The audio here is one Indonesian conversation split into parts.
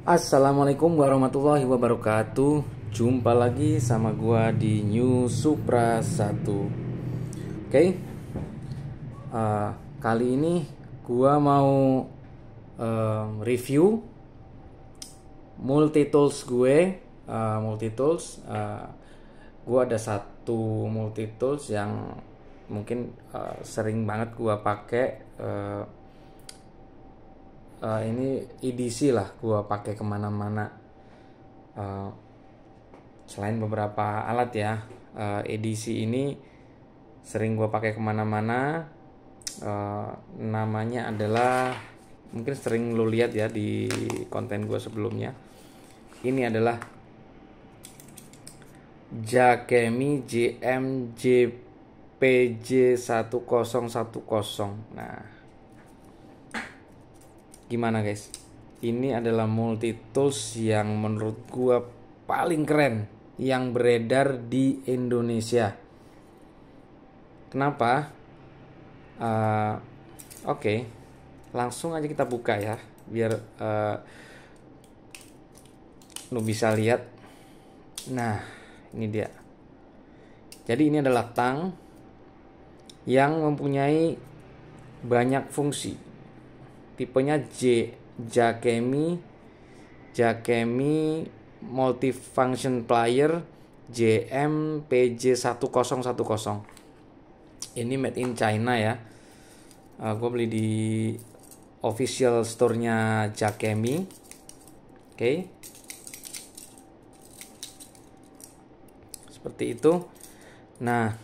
Assalamualaikum warahmatullahi wabarakatuh Jumpa lagi sama gua di New Supra 1 Oke okay? uh, eh, Kali ini gua mau uh, review Multi tools gue uh, Multi tools uh, eh, Gue ada satu multi tools yang mungkin uh, sering banget gua pakai uh, uh, ini EDC lah gue pakai kemana-mana uh, selain beberapa alat ya uh, eh, EDC ini sering gue pakai kemana-mana uh, namanya adalah mungkin sering lo lihat ya di konten gue sebelumnya ini adalah Jakemi JMJPJ1010 nah gimana guys ini adalah multi tools yang menurut gua paling keren yang beredar di Indonesia kenapa uh, oke okay. langsung aja kita buka ya biar uh, lu bisa lihat nah ini dia jadi ini adalah tang yang mempunyai banyak fungsi tipenya J Jakemi Jakemi multifunction Player JM PJ1010 ini made in China ya uh, eh, gue beli di official store-nya Jakemi oke okay. seperti itu nah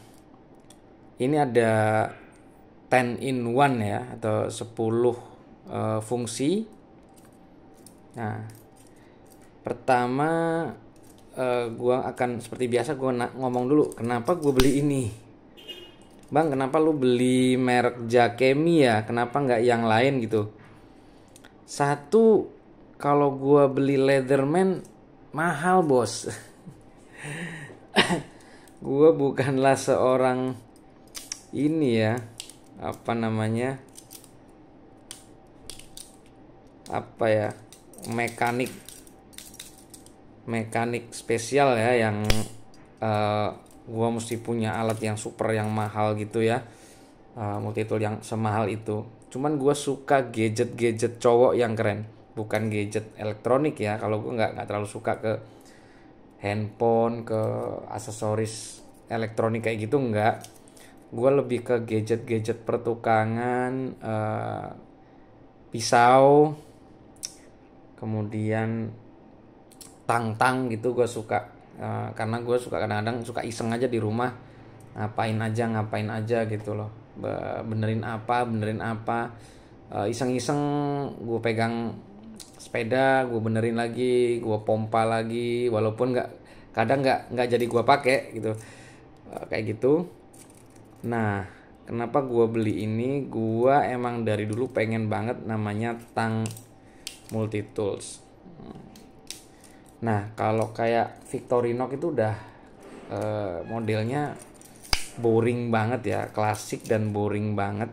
ini ada 10 in 1 ya atau 10 uh, fungsi. Nah, pertama uh, eh, gue akan seperti biasa gue ngomong dulu kenapa gue beli ini. Bang, kenapa lu beli merek Jakemi ya? Kenapa nggak yang lain gitu? Satu, kalau gue beli Leatherman mahal bos. gue bukanlah seorang ini ya apa namanya apa ya mekanik mekanik spesial ya yang uh, gua mesti punya alat yang super yang mahal gitu ya uh, eh, multi tool yang semahal itu cuman gua suka gadget gadget cowok yang keren bukan gadget elektronik ya kalau gua nggak nggak terlalu suka ke handphone ke aksesoris elektronik kayak gitu nggak gue lebih ke gadget gadget pertukangan uh, pisau kemudian tang-tang gitu gue suka uh, karena gue suka kadang-kadang suka iseng aja di rumah ngapain aja ngapain aja gitu loh benerin apa benerin apa uh, iseng-iseng gue pegang sepeda gue benerin lagi gue pompa lagi walaupun nggak kadang nggak nggak jadi gue pakai gitu uh, kayak gitu nah kenapa gue beli ini gue emang dari dulu pengen banget namanya tang multi tools nah kalau kayak Victorinox itu udah eh, modelnya boring banget ya klasik dan boring banget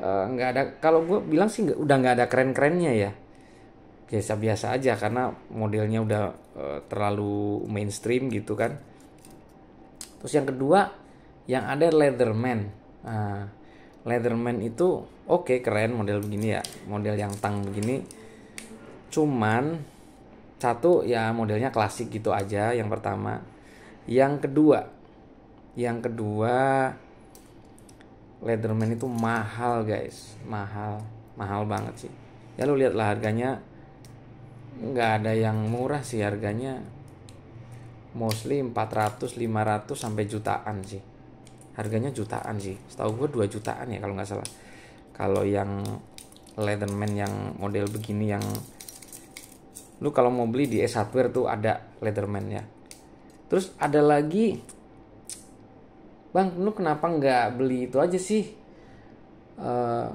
eh, nggak eh, ada kalau gue bilang sih gak, udah nggak ada keren kerennya ya biasa-biasa aja karena modelnya udah eh, terlalu mainstream gitu kan. Terus yang kedua yang ada Leatherman. Nah, Leatherman itu oke okay, keren model begini ya model yang tang begini cuman satu ya modelnya klasik gitu aja yang pertama yang kedua yang kedua Leatherman itu mahal guys mahal mahal banget sih ya lu lihatlah harganya nggak ada yang murah sih harganya mostly 400 500 sampai jutaan sih harganya jutaan sih setahu gue 2 jutaan ya kalau nggak salah kalau yang Leatherman yang model begini yang lu kalau mau beli di S Hardware tuh ada Leatherman ya terus ada lagi bang lu kenapa nggak beli itu aja sih uh,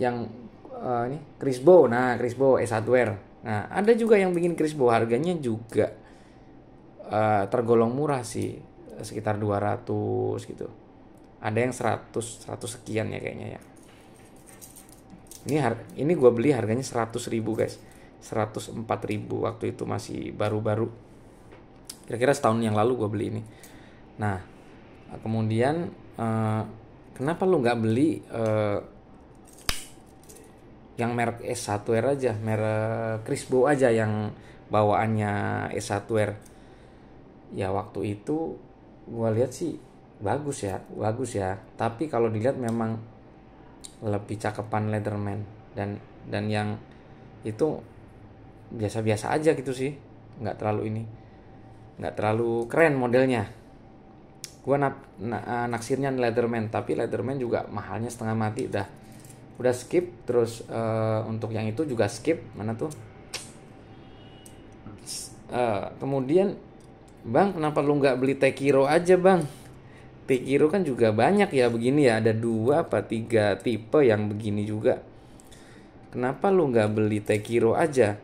yang uh, ini Crisbo nah Crisbo S Hardware nah ada juga yang bikin Crisbo harganya juga uh, tergolong murah sih sekitar 200 gitu ada yang 100 100 sekian ya kayaknya ya ini har ini gue beli harganya 100 ribu guys 104 ribu waktu itu masih baru-baru kira-kira setahun yang lalu gue beli ini nah kemudian uh, kenapa lu nggak beli uh, yang merek S1R aja merek Crisbo aja yang bawaannya S1R ya waktu itu gue lihat sih bagus ya bagus ya tapi kalau dilihat memang lebih cakepan Leatherman dan dan yang itu biasa-biasa aja gitu sih nggak terlalu ini nggak terlalu keren modelnya gue na na, eh, naksirnya Leatherman tapi Leatherman juga mahalnya setengah mati dah udah skip terus uh, untuk yang itu juga skip mana tuh uh, kemudian Bang, kenapa lu nggak beli Tekiro aja bang? Tekiro kan juga banyak ya begini ya. Ada dua apa tiga tipe yang begini juga. Kenapa lu nggak beli Tekiro aja?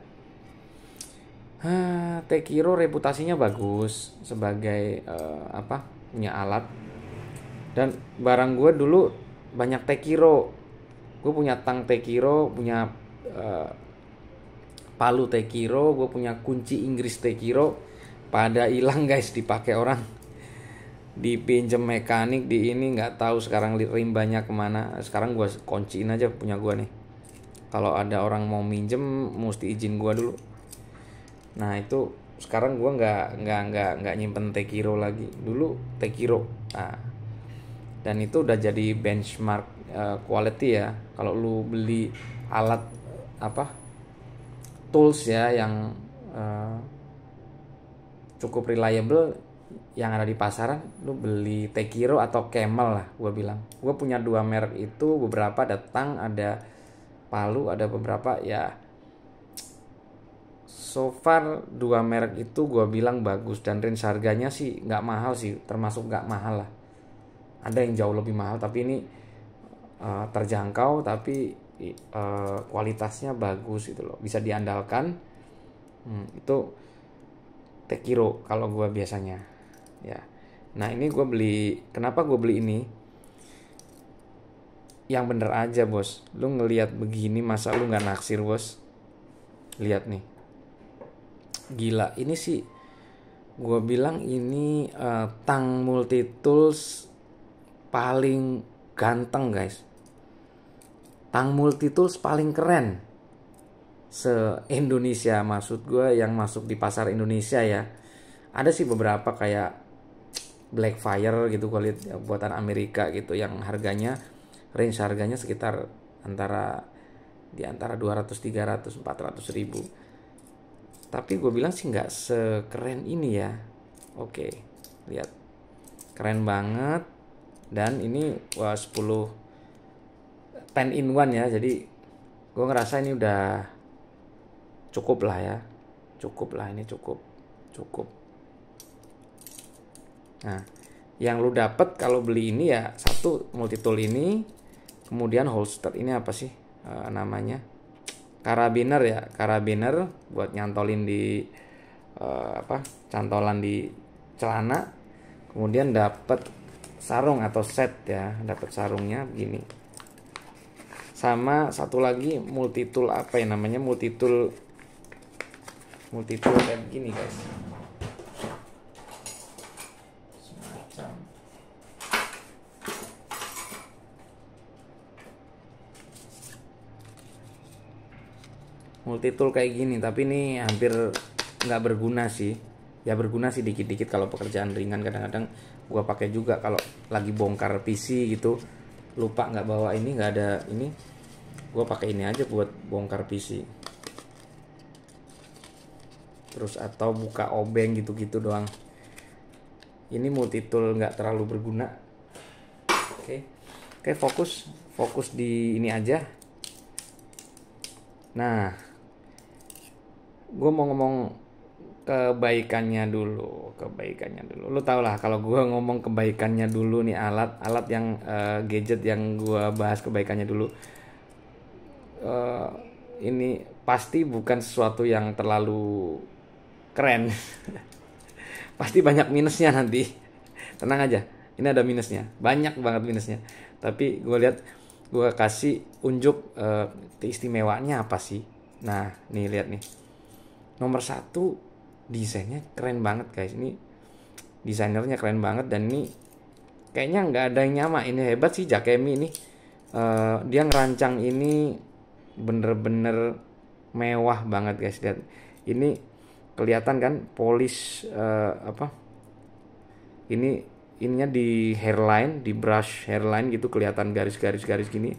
Hah, Tekiro reputasinya bagus sebagai uh, apa? Punya alat. Dan barang gue dulu banyak Tekiro. Gue punya tang Tekiro, punya uh, palu Tekiro, gue punya kunci Inggris Tekiro pada hilang guys dipakai orang dipinjem mekanik di ini nggak tahu sekarang rimbanya kemana sekarang gue kunciin aja punya gue nih kalau ada orang mau minjem mesti izin gue dulu nah itu sekarang gue nggak nggak nggak nggak nyimpen tekiro lagi dulu tekiro nah, dan itu udah jadi benchmark uh, quality ya kalau lu beli alat apa tools ya yang uh, cukup reliable yang ada di pasaran lu beli Tekiro atau Camel lah gue bilang gue punya dua merek itu beberapa datang ada Palu ada beberapa ya so far dua merek itu gue bilang bagus dan range harganya sih nggak mahal sih termasuk nggak mahal lah ada yang jauh lebih mahal tapi ini uh, terjangkau tapi uh, kualitasnya bagus itu loh bisa diandalkan hmm, itu Tekiro kalau gue biasanya ya nah ini gue beli kenapa gue beli ini yang bener aja bos lu ngelihat begini masa lu nggak naksir bos lihat nih gila ini sih gue bilang ini uh, tang multi tools paling ganteng guys tang multi tools paling keren se Indonesia maksud gue yang masuk di pasar Indonesia ya ada sih beberapa kayak Black Fire gitu kulit ya, buatan Amerika gitu yang harganya range harganya sekitar antara di antara 200 300 400 ribu tapi gue bilang sih nggak sekeren ini ya oke lihat keren banget dan ini wah 10 10 in one ya jadi gue ngerasa ini udah cukup lah ya cukup lah ini cukup cukup nah yang lu dapat kalau beli ini ya satu multitool ini kemudian holster ini apa sih e, namanya karabiner ya karabiner buat nyantolin di e, apa cantolan di celana kemudian dapat sarung atau set ya dapat sarungnya begini sama satu lagi multi tool apa ya namanya multi tool Multi tool kayak begini guys Multi tool kayak gini tapi ini hampir nggak berguna sih ya berguna sih dikit-dikit kalau pekerjaan ringan kadang-kadang gua pakai juga kalau lagi bongkar PC gitu lupa nggak bawa ini nggak ada ini gua pakai ini aja buat bongkar PC terus atau buka obeng gitu-gitu doang ini multi tool nggak terlalu berguna oke okay. oke fokus fokus di ini aja nah gue mau ngomong kebaikannya dulu kebaikannya dulu lu tau lah kalau gue ngomong kebaikannya dulu nih alat alat yang uh, gadget yang gue bahas kebaikannya dulu uh, ini pasti bukan sesuatu yang terlalu keren pasti banyak minusnya nanti tenang aja ini ada minusnya banyak banget minusnya tapi gue lihat gue kasih unjuk uh, eh, keistimewaannya apa sih nah nih lihat nih nomor satu desainnya keren banget guys ini desainernya keren banget dan ini kayaknya nggak ada yang nyama ini hebat sih Jakemi ini uh, eh, dia ngerancang ini bener-bener mewah banget guys lihat ini kelihatan kan polis uh, eh, apa ini ininya di hairline di brush hairline gitu kelihatan garis-garis garis gini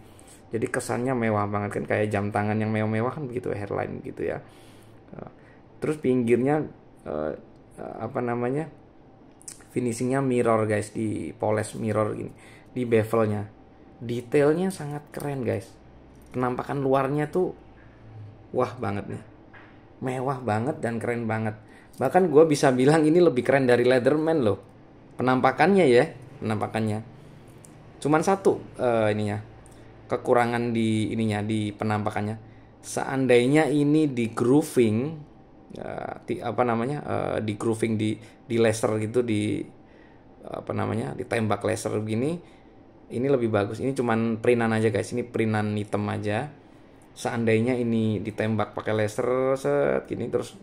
jadi kesannya mewah banget kan kayak jam tangan yang mewah-mewah kan begitu hairline gitu ya eh, terus pinggirnya uh, apa namanya finishingnya mirror guys di poles mirror gini di bevelnya detailnya sangat keren guys penampakan luarnya tuh wah banget nih mewah banget dan keren banget. Bahkan gue bisa bilang ini lebih keren dari Leatherman loh. Penampakannya ya, penampakannya. Cuman satu uh, ininya kekurangan di ininya di penampakannya. Seandainya ini di grooving uh, eh, di, apa namanya uh, di grooving di di laser gitu di apa namanya ditembak laser begini ini lebih bagus ini cuman printan aja guys ini printan hitam aja seandainya ini ditembak pakai laser set gini terus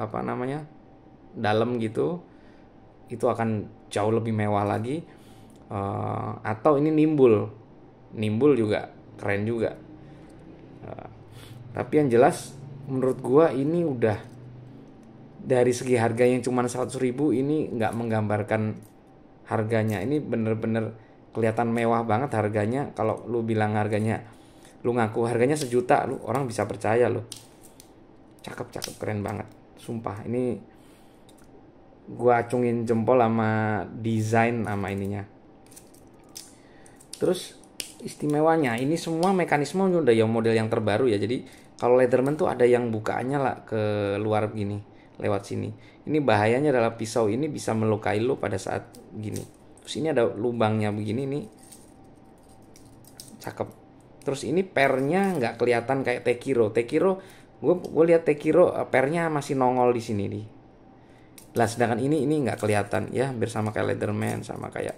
apa namanya dalam gitu itu akan jauh lebih mewah lagi uh, atau ini nimbul nimbul juga keren juga uh, tapi yang jelas menurut gua ini udah dari segi harga yang cuma 100 ribu ini nggak menggambarkan harganya ini bener-bener kelihatan mewah banget harganya kalau lu bilang harganya lu ngaku harganya sejuta lu orang bisa percaya lu cakep cakep keren banget sumpah ini gua acungin jempol sama desain sama ininya terus istimewanya ini semua mekanisme udah yang model yang terbaru ya jadi kalau Leatherman tuh ada yang bukaannya lah ke luar gini lewat sini ini bahayanya adalah pisau ini bisa melukai lu pada saat gini terus ini ada lubangnya begini nih cakep terus ini pernya nggak kelihatan kayak Tekiro Tekiro gue gue lihat Tekiro eh, pernya masih nongol di sini nih lah sedangkan ini ini nggak kelihatan ya hampir sama kayak Leatherman sama kayak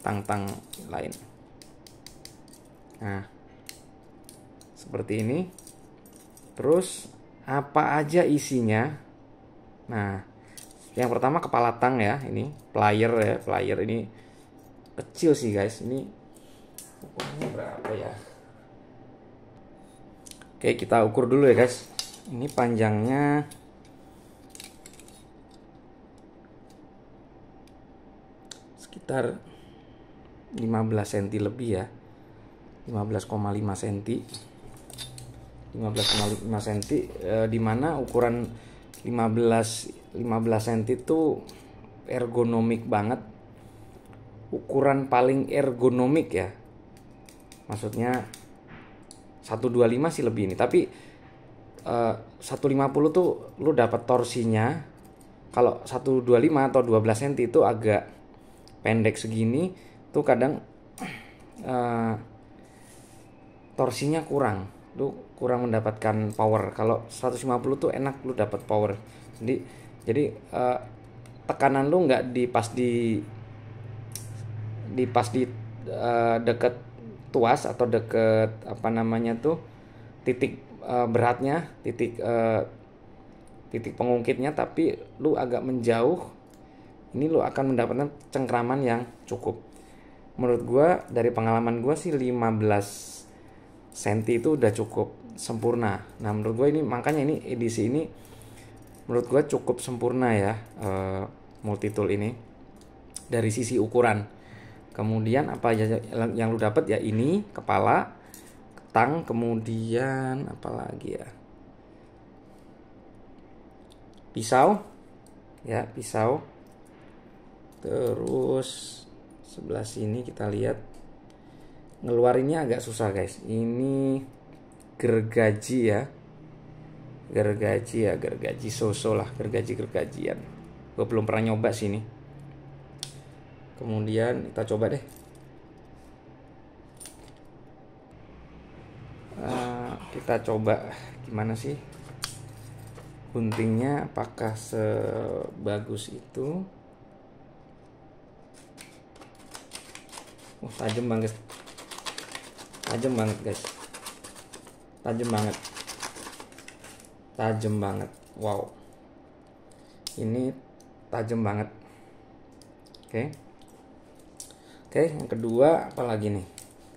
tang-tang lain nah seperti ini terus apa aja isinya nah yang pertama kepala tang ya ini player ya player ini kecil sih guys ini ukurannya berapa ya oke kita ukur dulu ya guys ini panjangnya sekitar 15 cm lebih ya 15,5 cm 15,5 cm e, dimana ukuran 15 15 cm itu ergonomik banget ukuran paling ergonomik ya maksudnya 125 sih lebih ini tapi eh, uh, 150 tuh lu dapat torsinya kalau 125 atau 12 cm itu agak pendek segini tuh kadang uh, torsinya kurang lu kurang mendapatkan power kalau 150 tuh enak lu dapat power jadi jadi uh, tekanan lu nggak di pas di di pas di uh, deket tuas atau deket apa namanya tuh titik uh, beratnya, titik uh, titik pengungkitnya tapi lu agak menjauh ini lu akan mendapatkan cengkraman yang cukup. Menurut gue dari pengalaman gue sih 15 cm itu udah cukup sempurna. Nah, menurut gue ini makanya ini edisi ini menurut gue cukup sempurna ya uh, eh, multi tool ini dari sisi ukuran kemudian apa aja yang lu dapat ya ini kepala tang kemudian apa lagi ya pisau ya pisau terus sebelah sini kita lihat ngeluarinnya agak susah guys ini gergaji ya gergaji ya gergaji sosolah lah gergaji gergajian gue belum pernah nyoba sih ini kemudian kita coba deh uh, kita coba gimana sih guntingnya apakah sebagus itu Oh, tajam banget tajam banget guys tajam banget tajam banget wow ini tajam banget oke okay. Oke, yang kedua apa lagi nih?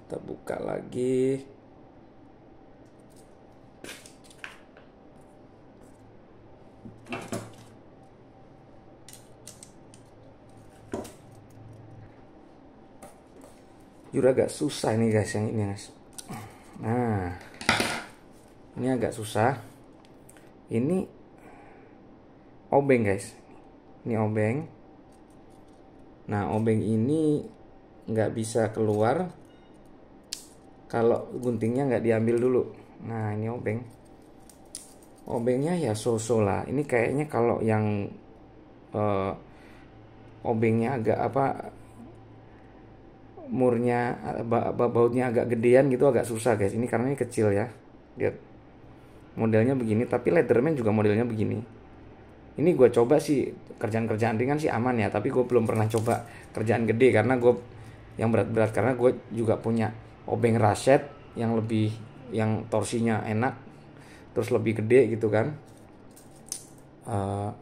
Kita buka lagi. Jujur agak susah ini guys yang ini guys. Nah, ini agak susah. Ini obeng guys. Ini obeng. Nah, obeng ini nggak bisa keluar kalau guntingnya nggak diambil dulu nah ini obeng obengnya ya so-so lah ini kayaknya kalau yang uh, obengnya agak apa murnya bautnya agak gedean gitu agak susah guys ini karena ini kecil ya lihat modelnya begini tapi Leatherman juga modelnya begini ini gue coba sih kerjaan-kerjaan ringan sih aman ya tapi gue belum pernah coba kerjaan gede karena gue yang berat-berat karena gue juga punya obeng ratchet yang lebih yang torsinya enak terus lebih gede gitu kan uh,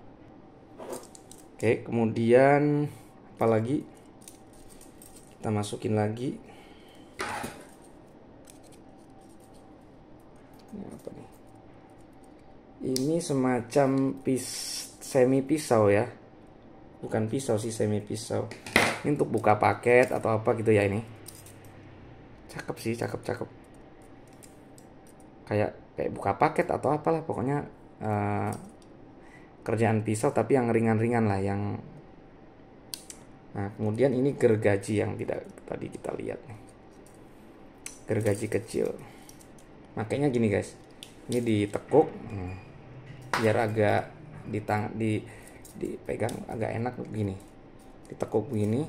oke okay, kemudian apalagi kita masukin lagi ini ini semacam pis semi pisau ya bukan pisau sih semi pisau ini untuk buka paket atau apa gitu ya ini cakep sih cakep cakep kayak kayak buka paket atau apalah pokoknya uh, kerjaan pisau tapi yang ringan-ringan lah yang nah kemudian ini gergaji yang tidak tadi kita lihat nih gergaji kecil makanya gini guys ini ditekuk hmm, biar agak di tang di dipegang agak enak gini kita ditekuk begini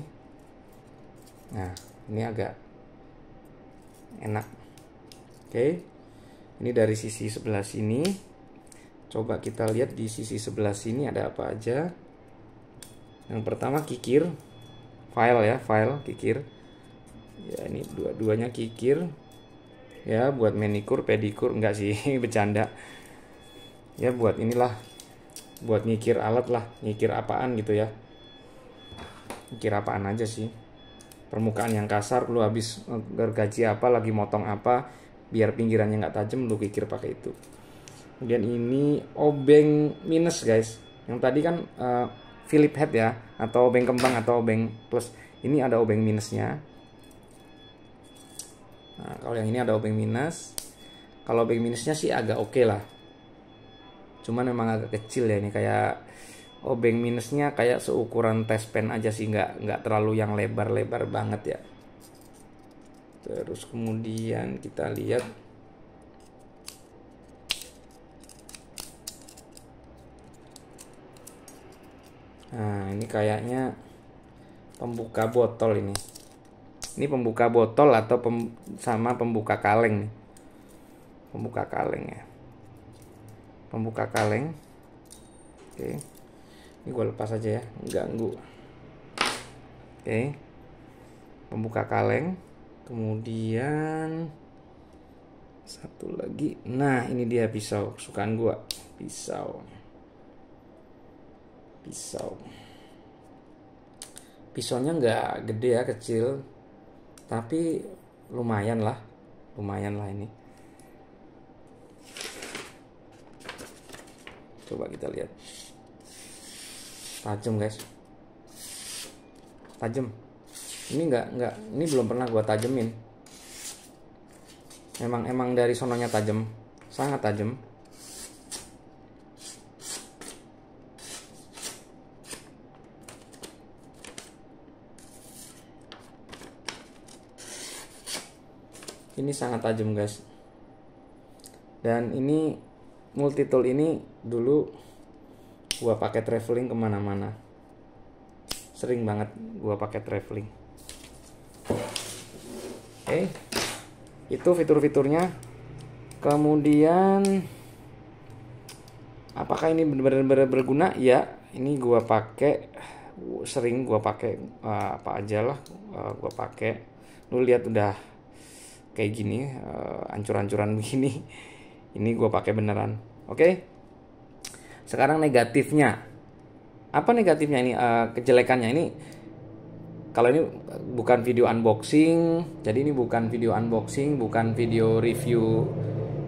nah ini agak enak oke ini dari sisi sebelah sini coba kita lihat di sisi sebelah sini ada apa aja yang pertama kikir file ya file kikir ya ini dua-duanya kikir ya buat manikur pedikur enggak sih bercanda ya buat inilah buat nyikir alat lah nyikir apaan gitu ya kira apaan aja sih permukaan yang kasar lu habis eh, gergaji apa lagi motong apa biar pinggirannya nggak tajam lu kikir pakai itu kemudian ini obeng minus guys yang tadi kan uh, Philip head ya atau obeng kembang atau obeng plus ini ada obeng minusnya nah kalau yang ini ada obeng minus kalau obeng minusnya sih agak oke okay lah cuman memang agak kecil ya ini kayak obeng oh, minusnya kayak seukuran test pen aja sih nggak nggak terlalu yang lebar-lebar banget ya terus kemudian kita lihat nah ini kayaknya pembuka botol ini ini pembuka botol atau pem, sama pembuka kaleng pembuka kaleng ya pembuka kaleng oke okay ini gue lepas aja ya ganggu oke membuka kaleng kemudian satu lagi nah ini dia pisau kesukaan gue, pisau pisau pisaunya nggak gede ya kecil tapi lumayan lah lumayan lah ini coba kita lihat tajam guys tajam ini nggak nggak ini belum pernah gua tajemin emang emang dari sononya tajam sangat tajam ini sangat tajam guys dan ini multi tool ini dulu gua pakai traveling kemana-mana sering banget gua pakai traveling oke okay. itu fitur-fiturnya kemudian apakah ini benar-benar berguna ya ini gua pakai sering gua pakai eh, apa aja lah uh, eh, gue pakai lu lihat udah kayak gini uh, ancur-ancuran begini ini gua pakai beneran oke okay? Sekarang negatifnya. Apa negatifnya ini? Uh, kejelekannya ini kalau ini bukan video unboxing, jadi ini bukan video unboxing, bukan video review.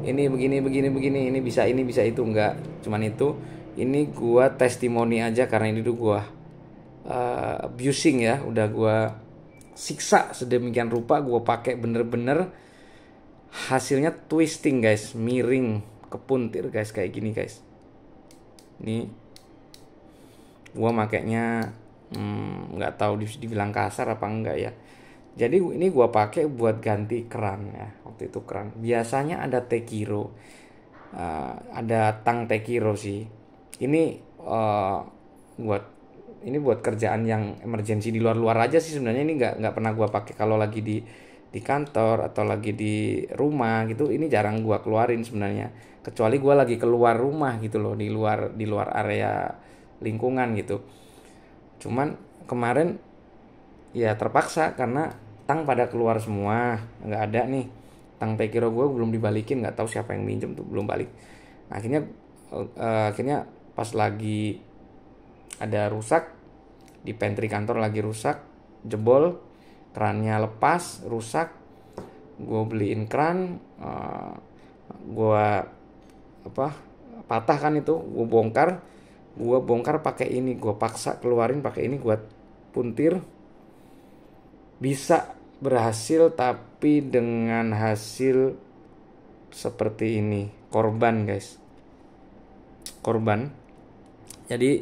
Ini begini begini begini, ini bisa ini bisa itu enggak. Cuman itu ini gua testimoni aja karena ini tuh gua uh, abusing ya, udah gua siksa sedemikian rupa gua pakai bener-bener hasilnya twisting guys, miring, kepuntir guys kayak gini guys ini gua makainya hmm, nggak hmm, tahu dibilang kasar apa enggak ya jadi ini gua pakai buat ganti keran ya waktu itu keran biasanya ada tekiro uh, ada tang tekiro sih ini uh, buat ini buat kerjaan yang emergensi di luar-luar aja sih sebenarnya ini nggak nggak pernah gua pakai kalau lagi di di kantor atau lagi di rumah gitu ini jarang gua keluarin sebenarnya kecuali gua lagi keluar rumah gitu loh di luar di luar area lingkungan gitu cuman kemarin ya terpaksa karena tang pada keluar semua nggak ada nih tang tekiro gua belum dibalikin nggak tahu siapa yang minjem tuh belum balik nah, akhirnya uh, akhirnya pas lagi ada rusak di pantry kantor lagi rusak jebol kerannya lepas rusak gue beliin keran uh, eh, gue apa patahkan itu gue bongkar gue bongkar pakai ini gue paksa keluarin pakai ini gue puntir bisa berhasil tapi dengan hasil seperti ini korban guys korban jadi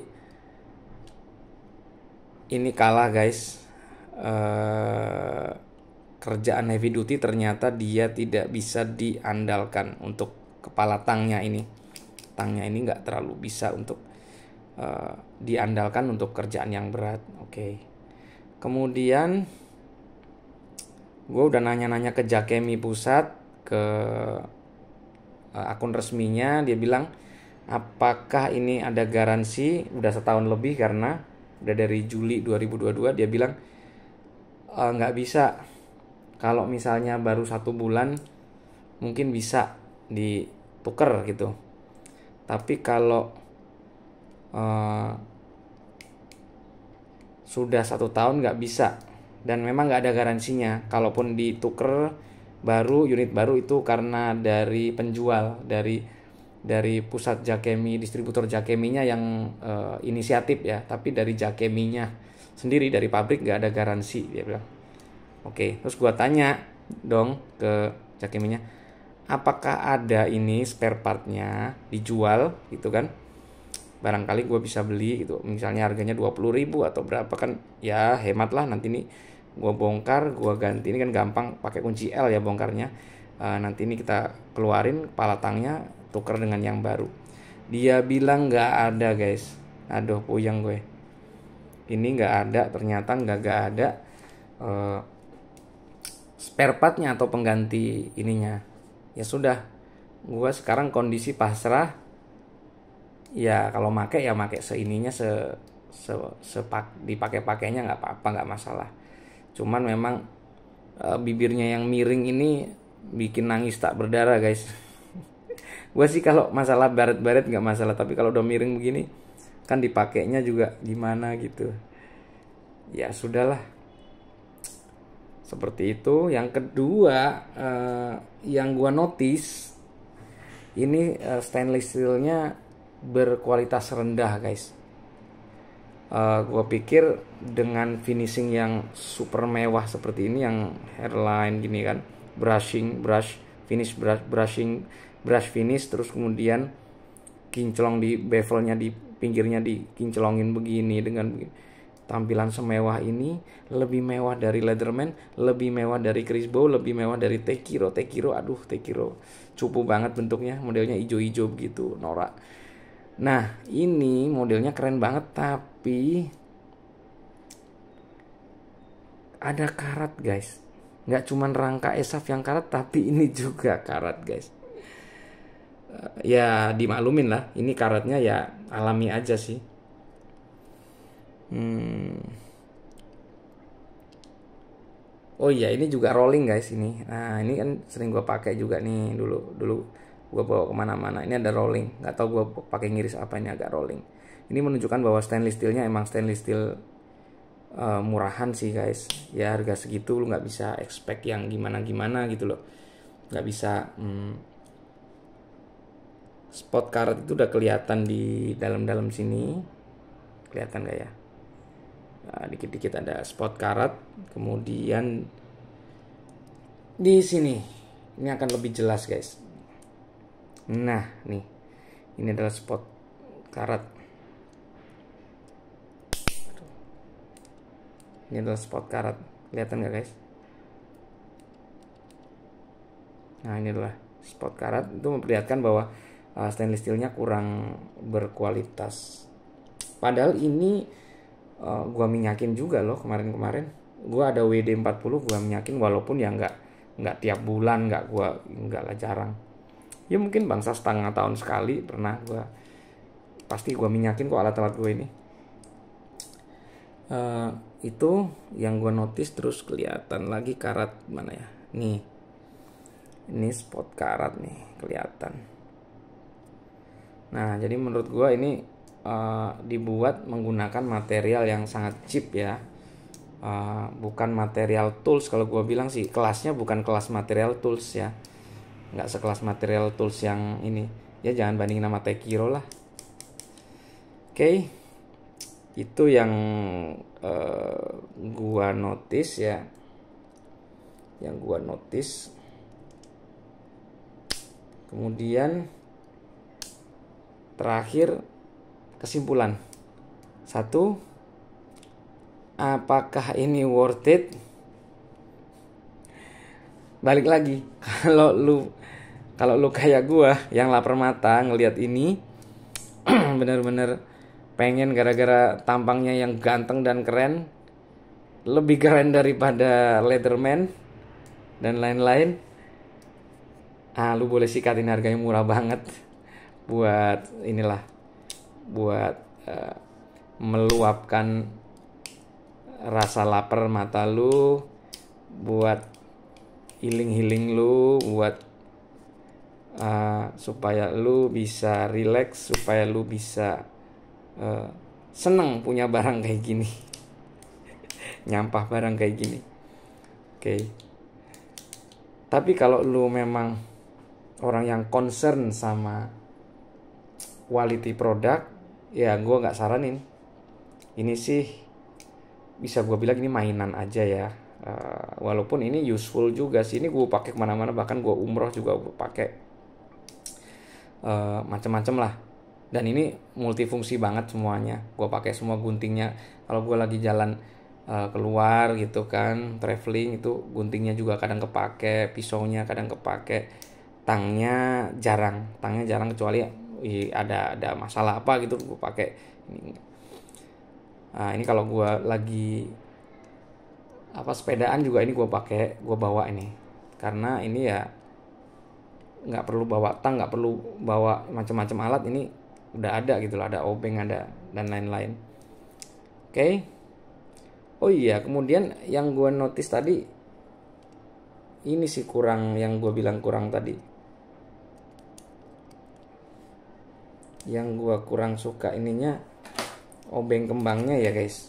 ini kalah guys Eh, kerjaan heavy duty ternyata dia tidak bisa diandalkan untuk kepala tangnya ini tangnya ini nggak terlalu bisa untuk uh, diandalkan untuk kerjaan yang berat oke okay. kemudian gue udah nanya-nanya ke Jakemi pusat ke uh, akun resminya dia bilang apakah ini ada garansi udah setahun lebih karena udah dari Juli 2022 dia bilang Eh, nggak uh, bisa kalau misalnya baru satu bulan mungkin bisa dituker gitu tapi kalau uh, sudah satu tahun nggak bisa dan memang nggak ada garansinya kalaupun dituker baru unit baru itu karena dari penjual dari dari pusat jakemi distributor jakeminya yang uh, inisiatif ya tapi dari jakeminya sendiri dari pabrik nggak ada garansi dia bilang oke terus gue tanya dong ke cakiminya apakah ada ini spare partnya dijual gitu kan barangkali gue bisa beli gitu misalnya harganya 20 ribu atau berapa kan ya hemat lah nanti ini gue bongkar gue ganti ini kan gampang pakai kunci L ya bongkarnya e, nanti ini kita keluarin tangnya tuker dengan yang baru dia bilang nggak ada guys aduh puyeng gue ini nggak ada ternyata nggak nggak ada uh, spare partnya atau pengganti ininya ya sudah gue sekarang kondisi pasrah ya kalau make ya make seininya se se sepak dipakai pakainya nggak apa-apa nggak masalah cuman memang e, bibirnya yang miring ini bikin nangis tak berdarah guys gue sih kalau masalah baret-baret nggak masalah tapi kalau udah miring begini kan dipakainya juga gimana gitu ya sudahlah seperti itu yang kedua eh, yang gua notice ini eh, stainless steelnya berkualitas rendah guys gua eh, gua pikir dengan finishing yang super mewah seperti ini yang hairline gini kan brushing brush finish brush brushing brush finish terus kemudian kinclong di bevelnya di pinggirnya dikinclongin begini dengan tampilan semewah ini lebih mewah dari Leatherman, lebih mewah dari Chris Bow, lebih mewah dari Tekiro. Tekiro, aduh Tekiro, cupu banget bentuknya, modelnya ijo-ijo begitu, norak. Nah, ini modelnya keren banget tapi ada karat guys. Nggak cuman rangka esaf yang karat tapi ini juga karat guys ya dimaklumin lah ini karatnya ya alami aja sih hmm. Oh iya ini juga rolling guys ini. Nah ini kan sering gue pakai juga nih dulu dulu gue bawa kemana-mana. Ini ada rolling. Gak tau gue pakai ngiris ini agak rolling. Ini menunjukkan bahwa stainless steelnya emang stainless steel uh, murahan sih guys. Ya harga segitu lu nggak bisa expect yang gimana-gimana gitu loh. Nggak bisa hmm, spot karat itu udah kelihatan di dalam-dalam sini kelihatan gak ya nah, dikit-dikit nah, ada spot karat kemudian di sini ini akan lebih jelas guys nah nih ini adalah spot karat ini adalah spot karat kelihatan gak guys nah ini adalah spot karat itu memperlihatkan bahwa uh, stainless steelnya kurang berkualitas padahal ini uh, gua minyakin juga loh kemarin-kemarin gua ada WD40 gua minyakin walaupun ya nggak nggak tiap bulan nggak gua nggak lah jarang ya mungkin bangsa setengah tahun sekali pernah gua pasti gua minyakin kok alat-alat gue ini uh, itu yang gue notice terus kelihatan lagi karat mana ya nih ini spot karat nih kelihatan Nah, jadi menurut gua ini uh, dibuat menggunakan material yang sangat cheap ya. Uh, bukan material tools kalau gua bilang sih kelasnya bukan kelas material tools ya. Nggak sekelas material tools yang ini. Ya jangan bandingin sama Tekiro lah. Oke. Okay. Itu yang uh, gua notice ya. Yang gua notice. Kemudian Terakhir, kesimpulan. Satu, apakah ini worth it? Balik lagi, kalau lu kalau lu kayak gua yang lapar mata ngelihat ini bener-bener pengen gara-gara tampangnya yang ganteng dan keren lebih keren daripada Leatherman dan lain-lain ah lu boleh sikatin harganya murah banget buat inilah buat uh, meluapkan rasa lapar mata lu buat healing-healing lu buat uh, supaya lu bisa relax supaya lu bisa uh, seneng punya barang kayak gini nyampah barang kayak gini oke okay. tapi kalau lu memang orang yang concern sama quality product ya gue nggak saranin ini sih bisa gue bilang ini mainan aja ya uh, walaupun ini useful juga sih ini gue pakai kemana-mana bahkan gue umroh juga gue pakai uh, eh, macam-macam lah dan ini multifungsi banget semuanya gue pakai semua guntingnya kalau gue lagi jalan eh, keluar gitu kan traveling itu guntingnya juga kadang kepake pisaunya kadang kepake tangnya jarang tangnya jarang kecuali ada ada masalah apa gitu gue pakai ini nah, ini kalau gue lagi apa sepedaan juga ini gue pakai gue bawa ini karena ini ya nggak perlu bawa tang nggak perlu bawa macam-macam alat ini udah ada gitu loh ada obeng ada dan lain-lain oke okay. oh iya kemudian yang gue notice tadi ini sih kurang yang gue bilang kurang tadi yang gua kurang suka ininya obeng kembangnya ya guys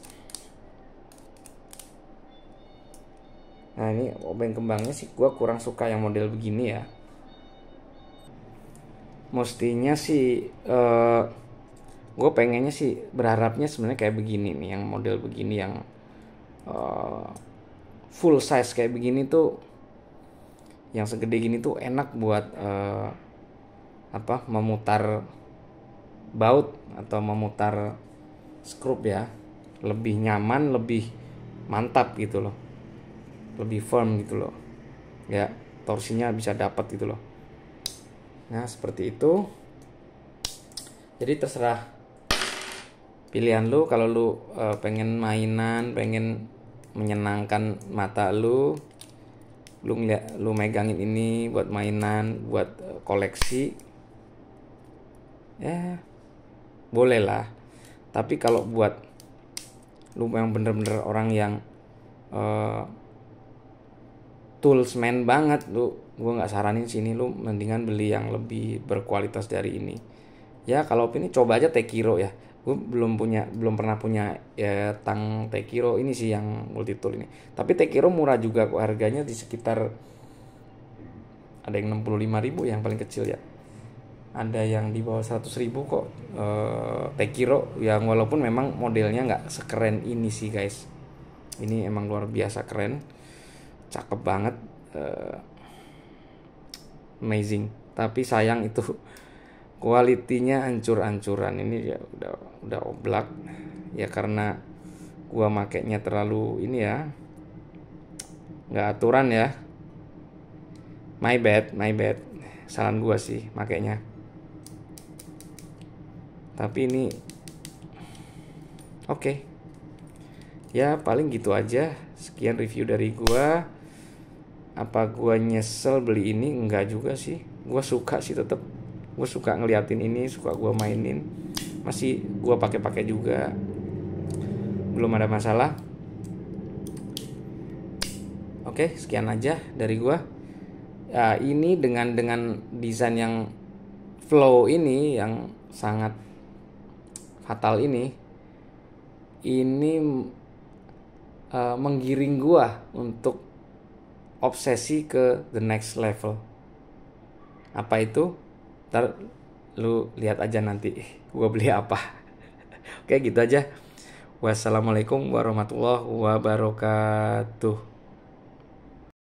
nah ini obeng kembangnya sih gua kurang suka yang model begini ya mestinya sih uh, eh, gue pengennya sih berharapnya sebenarnya kayak begini nih yang model begini yang uh, full size kayak begini tuh yang segede gini tuh enak buat uh, apa memutar baut atau memutar skrup ya lebih nyaman lebih mantap gitu loh lebih firm gitu loh ya torsinya bisa dapat gitu loh nah seperti itu jadi terserah pilihan lu kalau lu e, pengen mainan pengen menyenangkan mata lu lu ngeliat lu megangin ini buat mainan buat eh, koleksi ya boleh lah tapi kalau buat lu yang bener-bener orang yang uh, man banget lu gue nggak saranin sini lu mendingan beli yang lebih berkualitas dari ini ya kalau ini coba aja Tekiro ya gue belum punya belum pernah punya ya, tang Tekiro ini sih yang multi tool ini tapi Tekiro murah juga kok harganya di sekitar ada yang 65 ribu yang paling kecil ya ada yang di bawah 100 ribu kok eh, Tekiro yang walaupun memang modelnya nggak sekeren ini sih guys ini emang luar biasa keren cakep banget eh, amazing tapi sayang itu kualitinya hancur-hancuran ini ya udah udah oblak ya karena gua makainya terlalu ini ya nggak aturan ya my bad my bad saran gua sih makainya tapi ini oke okay. ya paling gitu aja sekian review dari gua apa gua nyesel beli ini enggak juga sih gua suka sih tetap gua suka ngeliatin ini suka gua mainin masih gua pakai-pakai juga belum ada masalah oke sekian aja dari gua ya, ini dengan dengan desain yang flow ini yang sangat fatal ini ini uh, menggiring gua untuk obsesi ke the next level. Apa itu? Ntar lu lihat aja nanti gua beli apa. Oke, gitu aja. Wassalamualaikum warahmatullahi wabarakatuh.